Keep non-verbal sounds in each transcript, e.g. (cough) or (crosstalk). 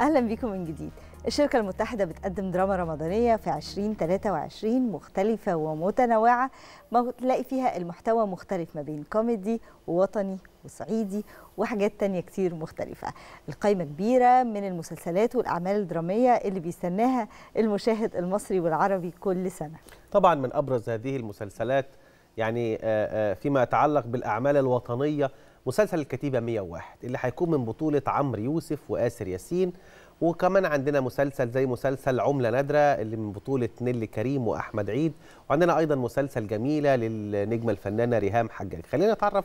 اهلا بيكم من جديد الشركة المتحدة بتقدم دراما رمضانية في 2023 مختلفة ومتنوعة ما تلاقي فيها المحتوى مختلف ما بين كوميدي ووطني وصعيدي وحاجات تانية كتير مختلفة القايمة كبيرة من المسلسلات والأعمال الدرامية اللي بيستناها المشاهد المصري والعربي كل سنة طبعا من أبرز هذه المسلسلات يعني آه، آه، فيما يتعلق بالأعمال الوطنية مسلسل الكتيبه 101 اللي هيكون من بطوله عمرو يوسف واسر ياسين وكمان عندنا مسلسل زي مسلسل عمله نادره اللي من بطوله نيلي كريم واحمد عيد وعندنا ايضا مسلسل جميله للنجمه الفنانه ريهام حجاج خلينا نتعرف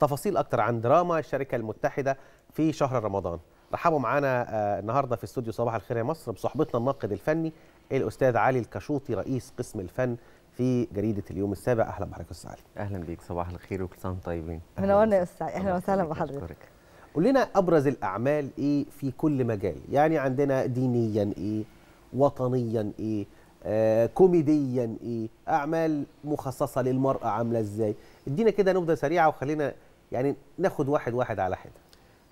تفاصيل اكتر عن دراما الشركه المتحده في شهر رمضان رحبوا معانا آه، النهارده في استوديو صباح الخير يا مصر بصحبتنا الناقد الفني الاستاذ علي الكشوطي رئيس قسم الفن في جريده اليوم السابع اهلا بحضرتك يا استاذ علي اهلا بيك صباح الخير وكل سنه طيبين منورنا يا استاذ اهلا وسهلا بحضرتك قول لنا ابرز الاعمال ايه في كل مجال يعني عندنا دينيا ايه وطنيا ايه آه كوميديا ايه اعمال مخصصه للمراه عامله ازاي ادينا كده نبذه سريعه وخلينا يعني ناخد واحد واحد على حده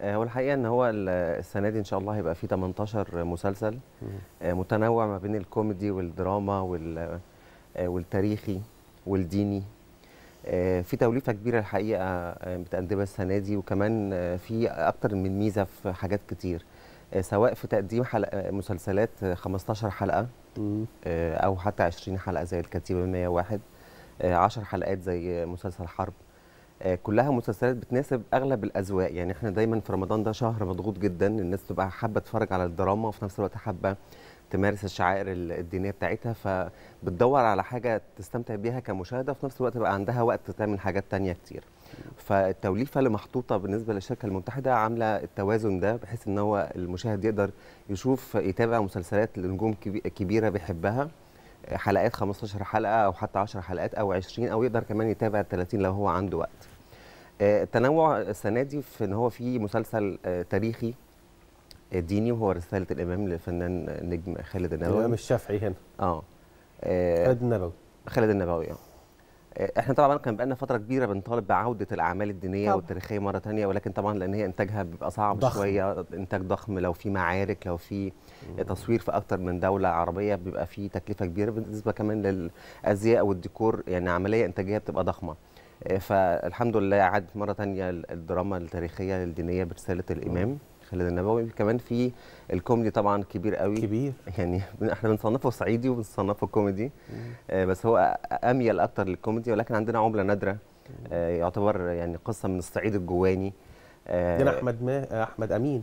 هو آه، الحقيقه ان هو السنه دي ان شاء الله هيبقى في 18 مسلسل آه، متنوع ما بين الكوميدي والدراما وال آه، والتاريخي والديني آه، في توليفه كبيره الحقيقه متقدمه آه، السنه دي وكمان في اكتر من ميزه في حاجات كتير سواء في تقديم حلقة مسلسلات 15 حلقه او حتى 20 حلقه زي الكتيبه 101 10 حلقات زي مسلسل حرب كلها مسلسلات بتناسب اغلب الاذواق يعني احنا دايما في رمضان ده شهر مضغوط جدا الناس تبقى حابه تتفرج على الدراما وفي نفس الوقت حابه تمارس الشعائر الدينيه بتاعتها فبتدور على حاجه تستمتع بيها كمشاهده وفي نفس الوقت بقى عندها وقت تعمل حاجات تانية كتير فالتوليفه اللي محطوطه بالنسبه للشركه المتحده عامله التوازن ده بحيث ان هو المشاهد يقدر يشوف يتابع مسلسلات لنجوم كبيره بيحبها حلقات 15 حلقه او حتى 10 حلقات او 20 او يقدر كمان يتابع 30 لو هو عنده وقت آه، التنوع السنه دي في ان هو في مسلسل آه، تاريخي ديني وهو رساله الامام للفنان نجم خالد النبوي الامام الشافعي هنا اه, آه، خالد النبوي خالد النبوي آه. اه احنا طبعا كان بقالنا فتره كبيره بنطالب بعوده الاعمال الدينيه طبعا. والتاريخيه مره ثانيه ولكن طبعا لان هي انتاجها بيبقى صعب ضخم. شويه انتاج ضخم لو في معارك لو في تصوير في اكتر من دوله عربيه بيبقى في تكلفه كبيره بالنسبه كمان للازياء والديكور يعني عمليه انتاجيه بتبقى ضخمه آه، فالحمد لله عادت مره ثانيه الدراما التاريخيه الدينيه برساله الامام م. خالد النبوي كمان في الكوميدي طبعا كبير قوي كبير يعني احنا بنصنفه صعيدي وبنصنفه كوميدي آه بس هو اميل اكتر للكوميدي ولكن عندنا عمله نادره آه يعتبر يعني قصه من الصعيد الجواني عندنا آه احمد ما احمد امين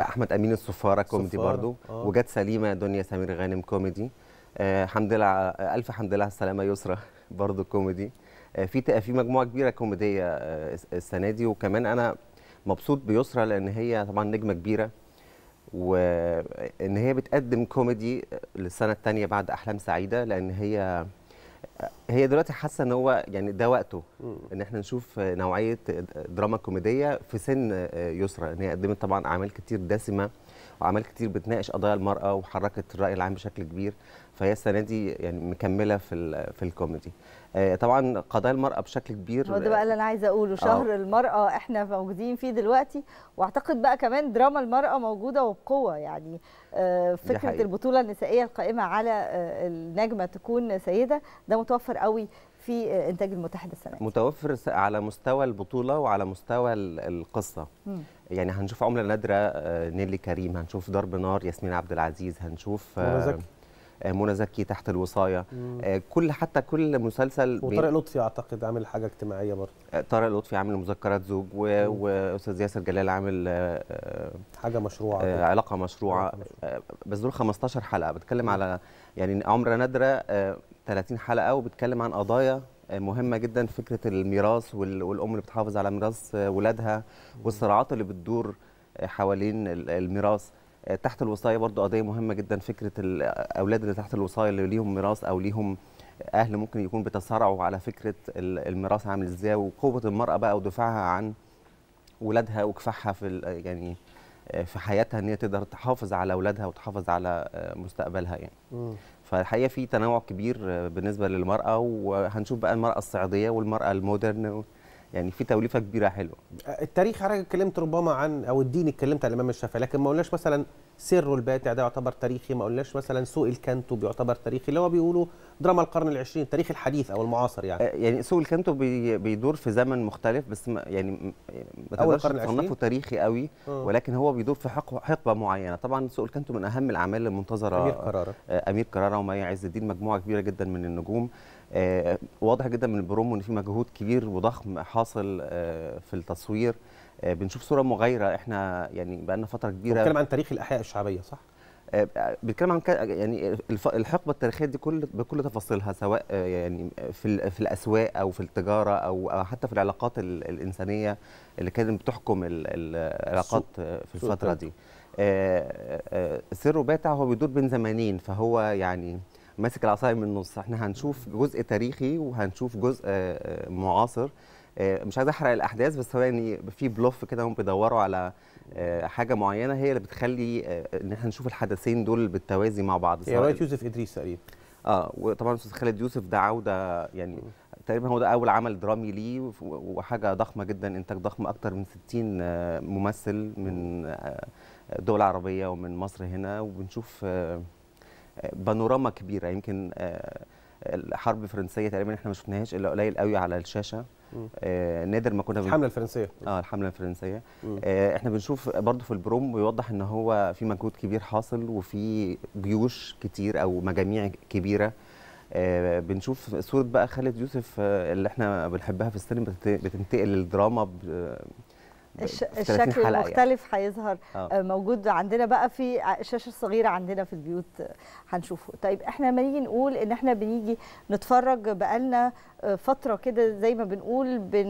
احمد امين الصفاره كوميدي الصفارة. برضو آه. وجت سليمه دنيا سمير غانم كوميدي آه حمد لله الف حمد لله السلامه يسرى (laughs) برضو كوميدي آه، في في مجموعه كبيره كوميديه آه، السنه دي وكمان انا مبسوط بيسرى لان هي طبعا نجمه كبيره وان هي بتقدم كوميدي للسنه الثانيه بعد احلام سعيده لان هي هي دلوقتي حاسه ان هو يعني ده وقته ان احنا نشوف نوعيه دراما كوميديه في سن يسرى ان هي قدمت طبعا اعمال كتير دسمه وعمل كتير بتناقش قضايا المراه وحركت الراي العام بشكل كبير فهي السنه دي يعني مكمله في في الكوميدي آه، طبعا قضايا المراه بشكل كبير هو ده بقى اللي انا عايزه اقوله آه. شهر أوه. المراه احنا موجودين فيه دلوقتي واعتقد بقى كمان دراما المراه موجوده وبقوه يعني آه، فكره البطوله النسائيه القائمه على النجمه تكون سيده ده متوفر قوي في انتاج المتحده السنه متوفر على مستوى البطوله وعلى مستوى القصه م. يعني هنشوف عمله نادره آه، نيلي كريم هنشوف ضرب نار ياسمين عبد العزيز هنشوف آه، آه، منى زكي تحت الوصايه مم. كل حتى كل مسلسل وطارق لطفي اعتقد عامل حاجه اجتماعيه برضه طارق لطفي عامل مذكرات زوج واستاذ ياسر جلال عامل حاجه مشروعه آه علاقه مشروعه بس دول 15 حلقه بتكلم مم. على يعني عمره نادره 30 حلقه وبتكلم عن قضايا مهمه جدا فكره الميراث والام اللي بتحافظ على ميراث ولادها والصراعات اللي بتدور حوالين الميراث تحت الوصايه برضو قضيه مهمه جدا فكره الاولاد اللي تحت الوصايه اللي ليهم ميراث او ليهم اهل ممكن يكون بيتصارعوا على فكره الميراث عامل ازاي وقوه المراه بقى ودفاعها عن ولادها وكفاحها في يعني في حياتها ان هي تقدر تحافظ على اولادها وتحافظ على مستقبلها يعني. فالحقيقه في تنوع كبير بالنسبه للمراه وهنشوف بقى المراه الصعيديه والمراه المودرن يعني في توليفه كبيره حلوه التاريخ حضرتك اتكلمت ربما عن او الدين اتكلمت عن الامام الشافعي لكن ما قلناش مثلا سره الباتع ده يعتبر تاريخي ما قلناش مثلا سوق الكانتو بيعتبر تاريخي اللي هو بيقولوا دراما القرن العشرين التاريخ الحديث او المعاصر يعني آه، يعني سوق الكانتو بيدور في زمن مختلف بس ما يعني ما تقدرش تصنفه تاريخي قوي آه. ولكن هو بيدور في حقبه معينه طبعا سوق الكانتو من اهم الاعمال المنتظره امير كراره آه، امير كراره ومي عز الدين مجموعه كبيره جدا من النجوم آه، واضح جدا من البرومو ان في مجهود كبير وضخم حاصل آه، في التصوير آه، بنشوف صوره مغايره احنا يعني بقالنا فتره كبيره بنتكلم عن تاريخ الاحياء الشعبيه صح؟ بنتكلم عن يعني الحقبه التاريخيه دي كل بكل تفاصيلها سواء يعني في في الاسواق او في التجاره او حتى في العلاقات الانسانيه اللي كانت بتحكم العلاقات في الفتره دي سر باتع هو بيدور بين زمانين فهو يعني ماسك العصايه من النص احنا هنشوف جزء تاريخي وهنشوف جزء آه، آه، معاصر آه، مش عايز احرق الاحداث بس هو يعني في بلوف كده هم بيدوروا على حاجه معينه هي اللي بتخلي ان احنا نشوف الحدثين دول بالتوازي مع بعض هي روايه يوسف ادريس تقريبا اه وطبعا استاذ خالد يوسف ده عوده يعني تقريبا هو ده اول عمل درامي ليه وحاجه ضخمه جدا انتاج ضخم اكتر من 60 ممثل من دول عربيه ومن مصر هنا وبنشوف بانوراما كبيره يمكن آه، الحرب الفرنسيه تقريبا احنا ما شفناهاش الا قليل قوي على الشاشه آه نادر ما كنا الحمله الفرنسيه اه الحمله الفرنسيه آه احنا بنشوف برضو في البروم بيوضح ان هو في مجهود كبير حاصل وفي جيوش كتير او مجاميع كبيره آه بنشوف صوره بقى خالد يوسف آه اللي احنا بنحبها في السينما بتنتقل الدراما الشكل المختلف يعني. هيظهر أوه. آه، موجود عندنا بقى في الشاشه الصغيره عندنا في البيوت آه، هنشوفه طيب احنا لما نيجي نقول ان احنا بنيجي نتفرج بقالنا آه، فتره كده زي ما بنقول بن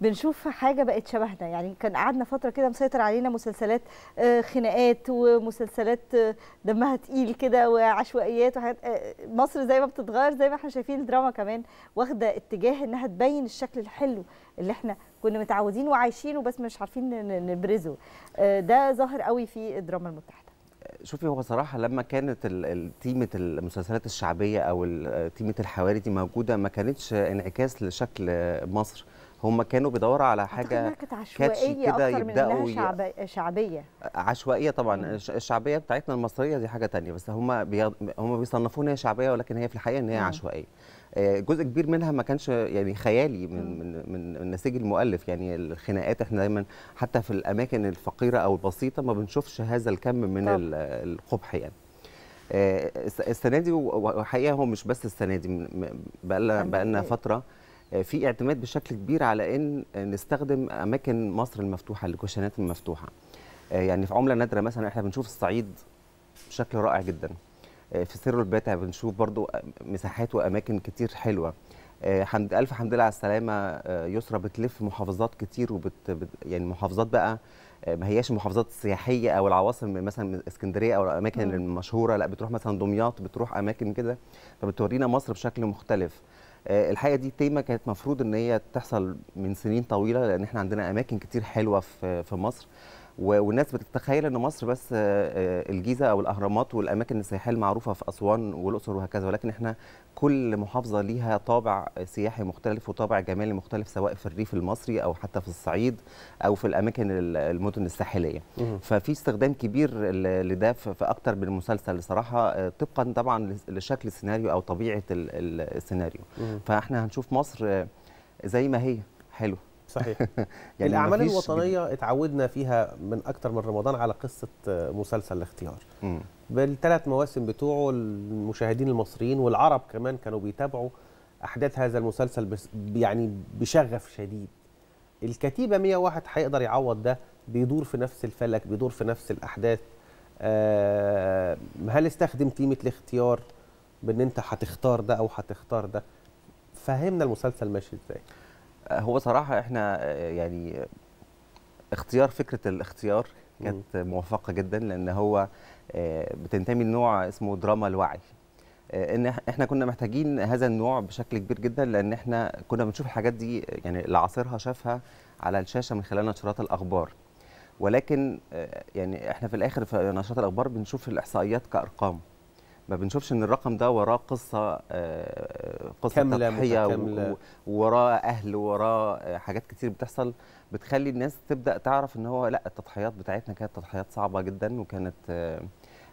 بنشوف حاجه بقت شبهنا يعني كان قعدنا فتره كده مسيطر علينا مسلسلات آه، خناقات ومسلسلات آه، دمها تقيل كده وعشوائيات وحاجات آه، مصر زي ما بتتغير زي ما احنا شايفين الدراما كمان واخده اتجاه انها تبين الشكل الحلو اللي احنا كنا متعودين وعايشينه بس مش عارفين نبرزه ده ظاهر قوي في الدراما المتحده شوفي هو صراحه لما كانت تيمه المسلسلات الشعبيه او تيمه الحواري دي موجوده ما كانتش انعكاس لشكل مصر هم كانوا بيدوروا على حاجه كانت عشوائيه كده يبداوا شعبي... شعبيه عشوائيه طبعا الشعبيه بتاعتنا المصريه دي حاجه ثانيه بس هم هم بيصنفوها ان هي شعبيه ولكن هي في الحقيقه ان هي مم. عشوائيه آه، جزء كبير منها ما كانش يعني خيالي من من من نسيج المؤلف يعني الخناقات احنا دايما حتى في الاماكن الفقيره او البسيطه ما بنشوفش هذا الكم من طب. القبح يعني آه، السنه دي وحقيقه هو مش بس السنه دي بقى لنا إيه؟ فتره آه، في اعتماد بشكل كبير على ان نستخدم اماكن مصر المفتوحه الكوشنات المفتوحه آه، يعني في عمله نادره مثلا احنا بنشوف الصعيد بشكل رائع جدا آه، في سر الباتع بنشوف برضو مساحات واماكن كتير حلوه حمد الف حمد لله على السلامه يسرى بتلف محافظات كتير وبت يعني محافظات بقى ما هياش المحافظات السياحيه او العواصم مثلا اسكندريه او الاماكن المشهوره لا بتروح مثلا دمياط بتروح اماكن كده فبتورينا مصر بشكل مختلف آه، الحقيقه دي تيمه كانت مفروض ان هي تحصل من سنين طويله لان احنا عندنا اماكن كتير حلوه في مصر والناس بتتخيل ان مصر بس آه، آه، الجيزه او الاهرامات والاماكن السياحيه المعروفه في اسوان والاقصر وهكذا ولكن احنا كل محافظه ليها طابع سياحي مختلف وطابع جمالي مختلف سواء في الريف المصري او حتى في الصعيد او في الاماكن المدن الساحليه ففي استخدام كبير لده في اكتر من مسلسل صراحه آه، طبقا طبعا لشكل السيناريو او طبيعه السيناريو فاحنا هنشوف مصر زي ما هي حلو صحيح (laughs) يعني الاعمال الوطنيه جدا. اتعودنا فيها من اكتر من رمضان على قصه آه، مسلسل الاختيار بالثلاث مواسم بتوعه المشاهدين المصريين والعرب كمان كانوا بيتابعوا احداث هذا المسلسل يعني بشغف شديد الكتيبه 101 هيقدر يعوض ده بيدور في نفس الفلك بيدور في نفس الاحداث آه، هل استخدم قيمه الاختيار بان انت هتختار ده او هتختار ده فهمنا المسلسل ماشي ازاي هو صراحه احنا يعني اختيار فكره الاختيار كانت موفقه جدا لان هو آه، بتنتمي لنوع اسمه دراما الوعي آه، ان احنا كنا محتاجين هذا النوع بشكل كبير جدا لان احنا كنا بنشوف الحاجات دي يعني اللي عاصرها شافها على الشاشه من خلال نشرات الاخبار ولكن آه، يعني احنا في الاخر في نشرات الاخبار بنشوف الاحصائيات كارقام ما بنشوفش ان الرقم ده وراه قصه آه، قصه كاملة تضحيه ووراه اهل ووراه حاجات كتير بتحصل بتخلي الناس تبدا تعرف ان هو لا التضحيات بتاعتنا كانت تضحيات صعبه جدا وكانت آه،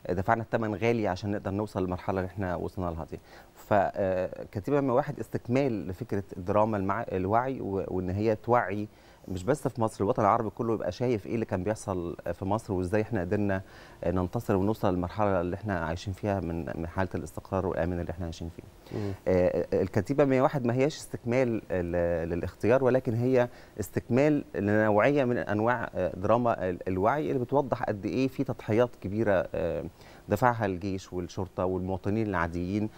دفعنا الثمن غالي عشان نقدر نوصل للمرحله اللي احنا وصلنا لها دي فكتيبه آه، من واحد استكمال لفكره الدراما الوعي وان هي توعي مش بس في مصر الوطن العربي كله يبقى شايف ايه اللي كان بيحصل في مصر وازاي احنا قدرنا ننتصر ونوصل للمرحله اللي احنا عايشين فيها من من حاله الاستقرار والامن اللي احنا عايشين فيه. آه، آه، الكتيبه 101 ما هياش استكمال للاختيار ولكن هي استكمال لنوعيه من انواع آه، دراما الوعي اللي بتوضح قد ايه في تضحيات كبيره دفعها الجيش والشرطه والمواطنين العاديين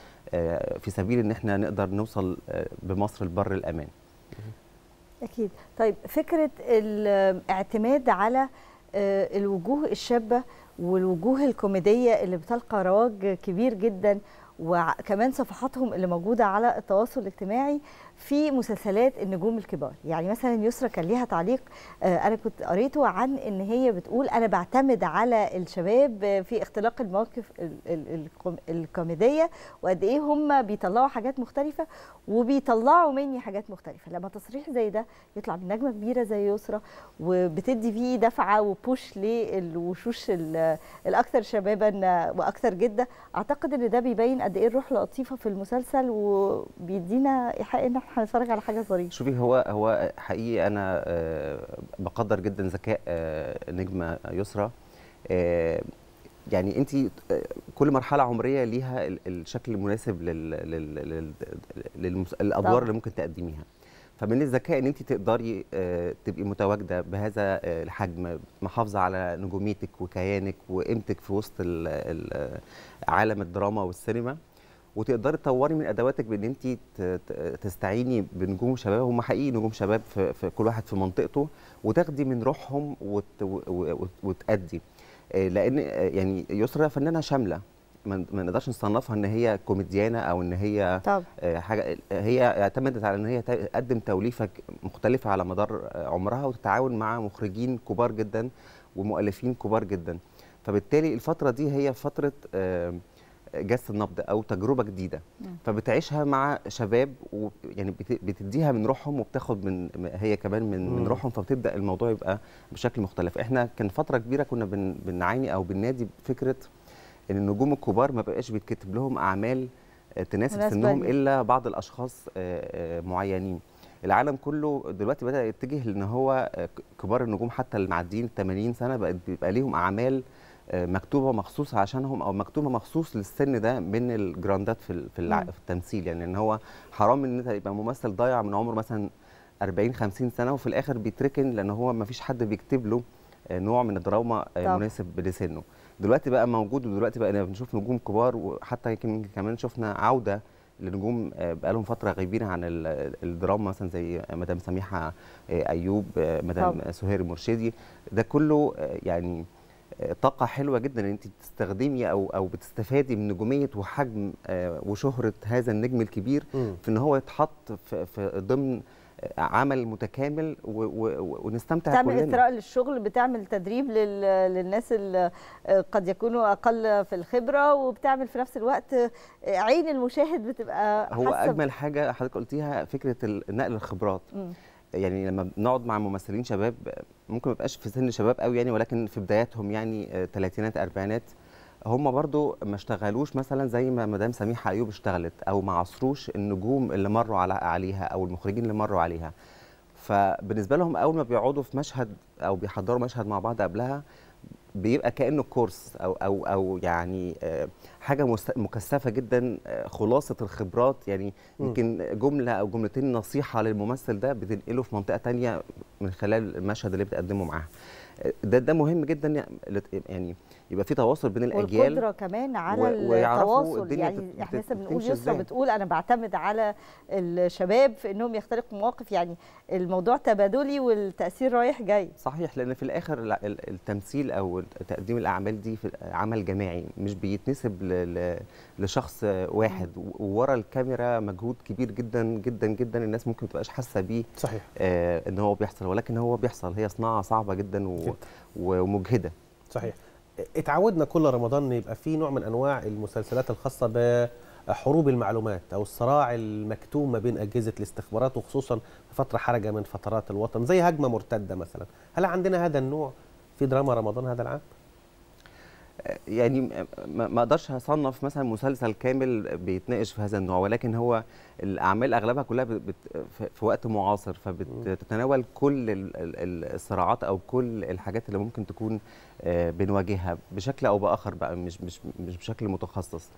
في سبيل ان احنا نقدر نوصل بمصر البر الامان. اكيد طيب فكره الاعتماد على آه، الوجوه الشابه والوجوه الكوميديه اللي بتلقى رواج كبير جدا وكمان صفحاتهم اللي موجوده على التواصل الاجتماعي في مسلسلات النجوم الكبار يعني مثلا يسرى كان ليها تعليق آه، انا كنت قريته عن ان هي بتقول انا بعتمد على الشباب في اختلاق المواقف الكوميديه وقد ايه هم بيطلعوا حاجات مختلفه وبيطلعوا مني حاجات مختلفه لما تصريح زي ده يطلع من نجمه كبيره زي يسرى وبتدي فيه دفعه وبوش للوشوش الاكثر شبابا واكثر جده اعتقد ان ده بيبين قد ايه الروح لطيفه في المسلسل وبيدينا ايحاء ان هنتفرج على حاجه ظريفه شوفي هو هو حقيقي انا آه، بقدر جدا ذكاء آه، نجمه يسرى آه، يعني انت كل مرحله عمريه ليها الشكل المناسب للادوار اللي ممكن تقدميها فمن الذكاء ان انت تقدري تبقي متواجده بهذا الحجم محافظه على نجوميتك وكيانك وقيمتك في وسط عالم الدراما والسينما وتقدري تطوري من ادواتك بان انت تستعيني بنجوم شباب هم حقيقي نجوم شباب في, في كل واحد في منطقته وتاخدي من روحهم وت... وتأدي آه، لان آه، يعني يسرا فنانه شامله ما نقدرش نصنفها ان هي كوميديانه او ان هي طب. آه، حاجه هي اعتمدت على ان هي تقدم توليفه مختلفه على مدار عمرها وتتعاون مع مخرجين كبار جدا ومؤلفين كبار جدا فبالتالي الفتره دي هي فتره جس النبض او تجربه جديده فبتعيشها مع شباب ويعني بتديها من روحهم وبتاخد من هي كمان من من روحهم فبتبدا الموضوع يبقى بشكل مختلف احنا كان فتره كبيره كنا بن بنعاني او بننادي بفكره ان النجوم الكبار ما بقاش بيتكتب لهم اعمال آه، تناسب سنهم الا بعض الاشخاص آه، آه، معينين العالم كله دلوقتي بدا يتجه لان هو كبار النجوم حتى اللي معديين 80 سنه بقت بيبقى ليهم اعمال مكتوبه مخصوص عشانهم او مكتوبه مخصوص للسن ده من الجراندات في في التمثيل يعني ان هو حرام ان انت يبقى ممثل ضايع من عمره مثلا 40 50 سنه وفي الاخر بيتركن لان هو ما فيش حد بيكتب له آه، نوع من الدراما آه، مناسب لسنه دلوقتي بقى موجود ودلوقتي بقى بنشوف نجوم كبار وحتى يمكن كمان شفنا عوده لنجوم آه، بقى لهم فتره غايبين عن الدراما مثلا زي مدام سميحه ايوب مدام سهير المرشدي ده كله يعني طاقه حلوه جدا ان انت بتستخدمي او او بتستفادي من نجوميه وحجم آه، وشهره هذا النجم الكبير في ان هو يتحط في, في ضمن آه، عمل متكامل و و ونستمتع تعمل كلنا. اثراء للشغل بتعمل تدريب لل... للناس اللي آه، قد يكونوا اقل في الخبره وبتعمل في نفس الوقت عين المشاهد بتبقى هو اجمل حاجه حضرتك قلتيها فكره نقل الخبرات م. يعني لما بنقعد مع ممثلين شباب ممكن ما بقاش في سن شباب قوي يعني ولكن في بداياتهم يعني ثلاثينات آه، اربعينات هم برضو ما اشتغلوش مثلا زي ما مدام سميحه ايوب اشتغلت او ما عصروش النجوم اللي مروا على عليها او المخرجين اللي مروا عليها فبالنسبه لهم اول ما بيقعدوا في مشهد او بيحضروا مشهد مع بعض قبلها بيبقى كانه كورس او او او يعني آه، حاجه مكثفه جدا آه، خلاصه الخبرات يعني يمكن جمله او جملتين نصيحه للممثل ده بتنقله في منطقه تانية من خلال المشهد اللي بتقدمه معاها ده ده مهم جدا يعني يبقى في تواصل بين الاجيال والقدره كمان على التواصل يعني احنا لسه بنقول يسرا بتقول انا بعتمد على الشباب في انهم يخترقوا مواقف يعني الموضوع تبادلي والتاثير رايح جاي صحيح لان في الاخر التمثيل او وتقديم الاعمال دي في عمل جماعي مش بيتنسب لشخص واحد وورا الكاميرا مجهود كبير جدا جدا جدا الناس ممكن ما تبقاش حاسه بيه صحيح آه ان هو بيحصل ولكن هو بيحصل هي صناعه صعبه جدا ومجهده صحيح اتعودنا كل رمضان يبقى في نوع من انواع المسلسلات الخاصه ب حروب المعلومات او الصراع المكتوم ما بين اجهزه الاستخبارات وخصوصا في فتره حرجه من فترات الوطن زي هجمه مرتده مثلا هل عندنا هذا النوع في دراما رمضان هذا العام؟ آه، يعني ما اقدرش اصنف مثلا مسلسل كامل بيتناقش في هذا النوع ولكن هو الاعمال اغلبها كلها في وقت معاصر فبتتناول كل الصراعات او كل الحاجات اللي ممكن تكون آه، بنواجهها بشكل او باخر بقى مش مش مش بشكل متخصص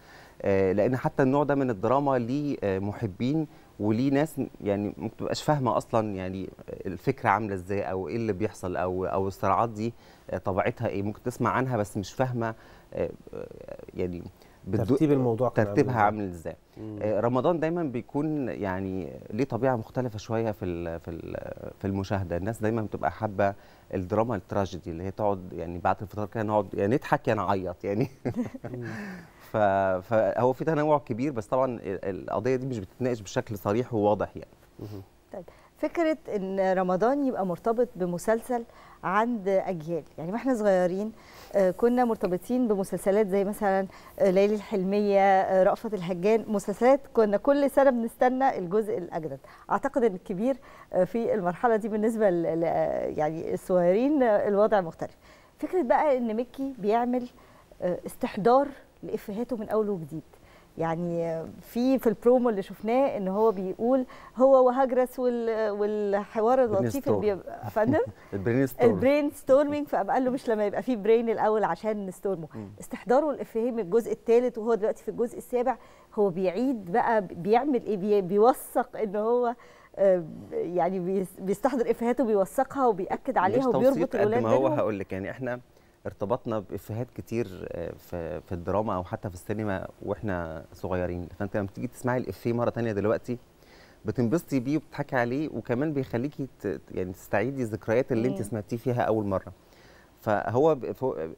آه، لان حتى النوع ده من الدراما ليه محبين وليه ناس يعني ممكن تبقاش فاهمه اصلا يعني الفكره عامله ازاي او ايه اللي بيحصل او او الصراعات دي آه، طبيعتها ايه ممكن تسمع عنها بس مش فاهمه آه، آه، يعني ترتيب الموضوع ترتيبها عامل ازاي رمضان دايما بيكون يعني ليه طبيعه مختلفه شويه في في في المشاهده الناس دايما بتبقى حابه الدراما التراجيدي اللي هي تقعد يعني بعد الفطار كده نقعد يعني نضحك يا نعيط يعني (laughs) فهو في تنوع كبير بس طبعا القضيه دي مش بتتناقش بشكل صريح وواضح يعني طيب فكره ان رمضان يبقى مرتبط بمسلسل عند اجيال يعني واحنا صغيرين آه، كنا مرتبطين بمسلسلات زي مثلا آه، ليالي الحلميه آه، رأفت الهجان مسلسلات كنا كل سنه بنستنى الجزء الاجدد اعتقد ان الكبير في المرحله دي بالنسبه يعني الصغيرين الوضع مختلف فكره بقى ان ميكي بيعمل آه، استحضار لافيهاته من اول وجديد يعني في في البرومو اللي شفناه ان هو بيقول هو وهجرس والحوار اللطيف اللي بيبقى فندم البرين ستورم البرين ستورمينج قال له مش لما يبقى في برين الاول عشان نستورمه استحضاره الافهام من الجزء الثالث وهو دلوقتي في الجزء السابع هو بيعيد بقى بيعمل ايه بيوثق ان هو آه، يعني بيستحضر افهاته بيوثقها وبياكد عليها وبيربط الاولاد قد ما هو هقول لك يعني احنا ارتبطنا بافيهات كتير آه، في, الدراما او حتى في السينما واحنا صغيرين فانت لما تيجي تسمعي الافيه مره تانية دلوقتي بتنبسطي بيه وبتضحكي عليه وكمان بيخليكي يعني تستعيدي الذكريات اللي انت سمعتيه فيها اول مره فهو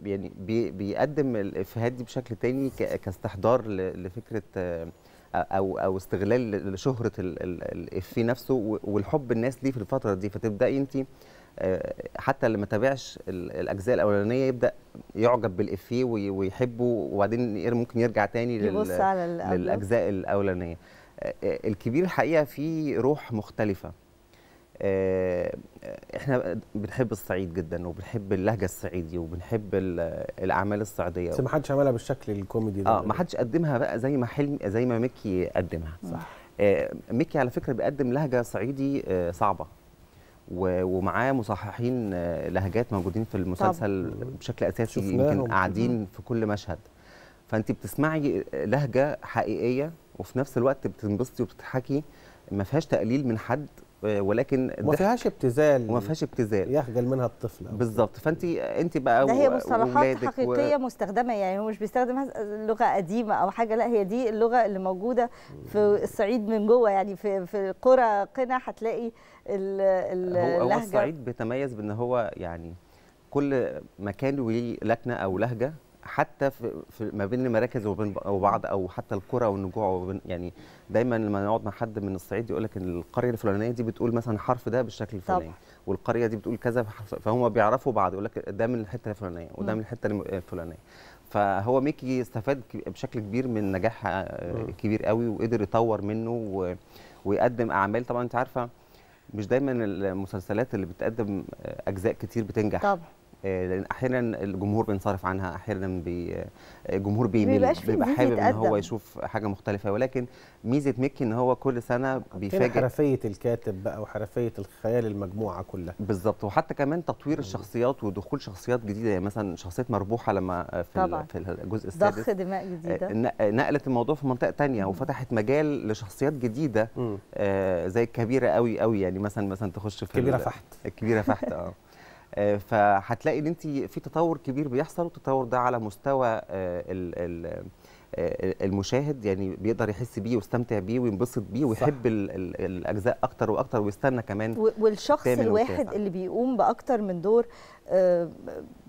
يعني بيقدم الافيهات دي بشكل تاني كاستحضار لفكره آه، او او استغلال لشهره الافيه نفسه والحب الناس ليه في الفتره دي فتبداي انت آه، حتى اللي ما تابعش الاجزاء الاولانيه يبدا يعجب بالافيه ويحبه وبعدين ممكن يرجع تاني للاجزاء الاولانيه آه، آه، الكبير الحقيقه فيه روح مختلفه احنا بنحب الصعيد جدا وبنحب اللهجه الصعيدي وبنحب الاعمال الصعيديه بس ما حدش عملها بالشكل الكوميدي ده اه ما حدش قدمها بقى زي ما حلمي زي ما ميكي قدمها صح ميكي على فكره بيقدم لهجه صعيدي صعبه ومعاه مصححين آه، لهجات موجودين في المسلسل طب. بشكل اساسي يمكن قاعدين في كل مشهد فانت بتسمعي لهجه حقيقيه وفي نفس الوقت بتنبسطي وبتضحكي ما فيهاش تقليل من حد ولكن ما فيهاش ابتذال وما فيهاش ابتذال يخجل منها الطفل بالظبط فانت انت بقى ده هي مصطلحات حقيقيه و... مستخدمه يعني هو مش بيستخدم لغه قديمه او حاجه لا هي دي اللغه اللي موجوده في الصعيد من جوه يعني في في قرى قنا هتلاقي اللهجه هو الصعيد بيتميز بان هو يعني كل مكان وليه لكنه او لهجه حتى في, في ما بين المراكز وبين بعض او حتى الكره والنجوع يعني دايما لما نقعد مع حد من الصعيد يقول لك ان القريه الفلانيه دي بتقول مثلا حرف ده بالشكل الفلاني والقريه دي بتقول كذا فهم بيعرفوا بعض يقول لك ده من الحته الفلانيه وده من الحته الفلانيه فهو ميكي استفاد بشكل كبير من نجاح آه، كبير قوي وقدر يطور منه ويقدم اعمال طبعا انت عارفه مش دايما المسلسلات اللي بتقدم آه، اجزاء كتير بتنجح طبعا آه، لان احيانا الجمهور بينصرف عنها احيانا بي آه، الجمهور بيميل بيبقى حابب ان هو يشوف حاجه مختلفه ولكن ميزه ميكي ان هو كل سنه بيفاجئ حرفيه الكاتب بقى وحرفيه الخيال المجموعه كلها بالظبط وحتى كمان تطوير الشخصيات ودخول شخصيات جديده يعني مثلا شخصيه مربوحه لما في طبعا. في الجزء السادس ضخ دماء جديده آه، نقلت الموضوع في منطقه ثانيه وفتحت مجال لشخصيات جديده آه زي الكبيره قوي قوي يعني مثلا مثلا تخش في الكبيره فحت الكبيره فحت اه فهتلاقي ان انت في تطور كبير بيحصل والتطور ده على مستوى آه، آه، المشاهد يعني بيقدر يحس بيه ويستمتع بيه وينبسط بيه ويحب الاجزاء اكتر واكتر ويستنى كمان والشخص الواحد اللي بيقوم باكتر من دور آه،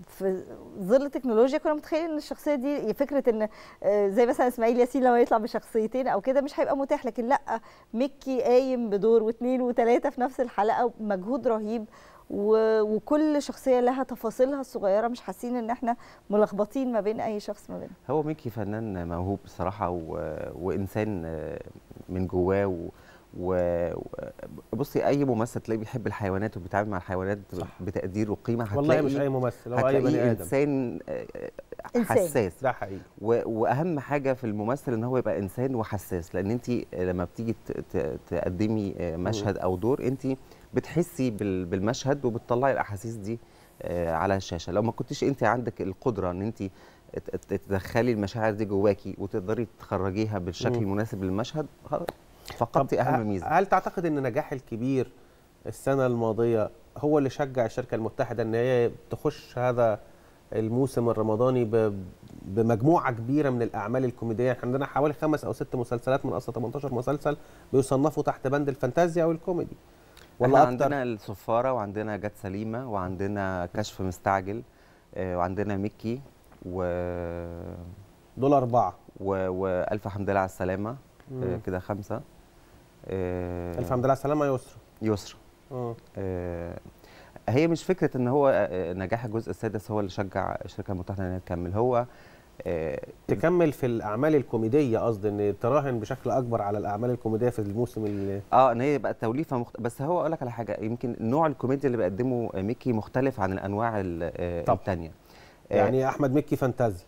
في ظل التكنولوجيا كنا متخيلين ان الشخصيه دي فكره ان زي مثلا اسماعيل ياسين لما يطلع بشخصيتين او كده مش هيبقى متاح لكن لا ميكي قايم بدور واثنين وثلاثه في نفس الحلقه مجهود رهيب وكل شخصيه لها تفاصيلها الصغيره مش حاسين ان احنا ملخبطين ما بين اي شخص ما بين هو ميكي فنان موهوب بصراحه و... وانسان من جواه و... وبصي اي ممثل تلاقيه بيحب الحيوانات وبيتعامل مع الحيوانات صح. بتقدير وقيمه هتلاقي والله مش اي ممثل هو اي بني ادم آه، انسان حساس ده حقيقي واهم حاجه في الممثل ان هو يبقى انسان وحساس لان انت لما بتيجي تقدمي آه، مشهد او دور انت بتحسي بالمشهد وبتطلعي الاحاسيس دي آه، على الشاشه لو ما كنتش انت عندك القدره ان انت تدخلي المشاعر دي جواكي وتقدري تخرجيها بالشكل المناسب للمشهد فقدتي اهم ميزه هل تعتقد ان نجاح الكبير السنه الماضيه هو اللي شجع الشركه المتحده ان هي تخش هذا الموسم الرمضاني بمجموعه كبيره من الاعمال الكوميديه احنا عندنا حوالي خمس او ست مسلسلات من اصل 18 مسلسل بيصنفوا تحت بند الفانتازيا او الكوميدي ولا اكتر عندنا الصفاره وعندنا جت سليمه وعندنا كشف مستعجل آه، وعندنا ميكي و دول اربعه و... والف حمد لله على السلامه آه، كده خمسه آه، الف حمد لله على السلامه يسرى يسرى هي مش فكره ان هو نجاح الجزء السادس هو اللي شجع الشركه المتحده انها تكمل هو آه، تكمل في الاعمال الكوميديه قصدي ان تراهن بشكل اكبر على الاعمال الكوميديه في الموسم اللي اه ان هي بقى توليفه مخت... بس هو اقول لك على حاجه يمكن نوع الكوميديا اللي بيقدمه ميكي مختلف عن الانواع الثانيه آه، آه، يعني احمد مكي فانتازيا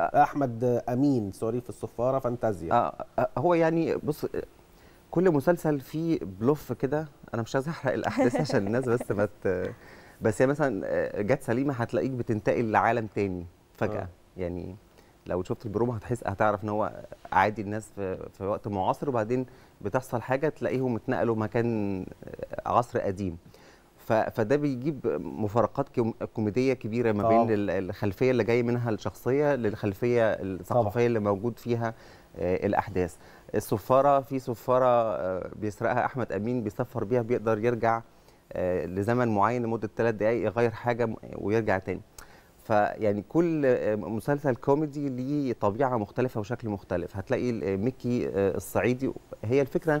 احمد امين سوري في الصفاره فانتازيا اه هو يعني بص كل مسلسل فيه بلوف كده انا مش عايز احرق الاحداث (laughs) عشان الناس بس ما بس هي مثلا جت سليمه هتلاقيك بتنتقل لعالم تاني فجاه آه. يعني لو شفت البرومو هتحس هتعرف ان هو عادي الناس في, في وقت معاصر وبعدين بتحصل حاجه تلاقيهم اتنقلوا مكان آه، عصر قديم فده بيجيب مفارقات كوميديه كبيره ما بين الخلفيه اللي جاي منها الشخصيه للخلفيه الثقافيه اللي موجود فيها آه، الاحداث الصفاره في صفاره آه، بيسرقها احمد امين بيسفر بيها بيقدر يرجع لزمن معين لمده ثلاث دقائق يغير حاجه ويرجع تاني فيعني كل مسلسل كوميدي ليه طبيعه مختلفه وشكل مختلف هتلاقي آه، ميكي آه، الصعيدي هي الفكره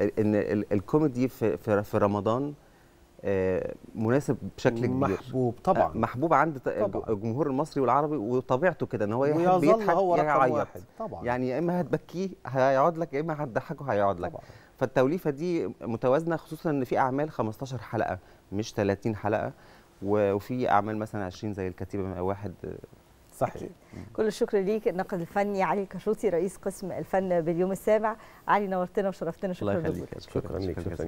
ان الكوميدي في في رمضان آه، مناسب بشكل كبير محبوب طبعا محبوب عند طبعا. الجمهور المصري والعربي وطبيعته كده ان هو يحب يضحك هو واحد طبعا يعني يا اما هتبكيه هيقعد لك يا اما هتضحكه هيقعد لك طبعا. فالتوليفه دي متوازنه خصوصا ان في اعمال 15 حلقه مش 30 حلقه وفي اعمال مثلا 20 زي الكتيبه واحد آه، صحيح أكيد. كل الشكر ليك الناقد الفني علي كشوتي رئيس قسم الفن باليوم السابع علي نورتنا وشرفتنا شكرا لك شكرا لك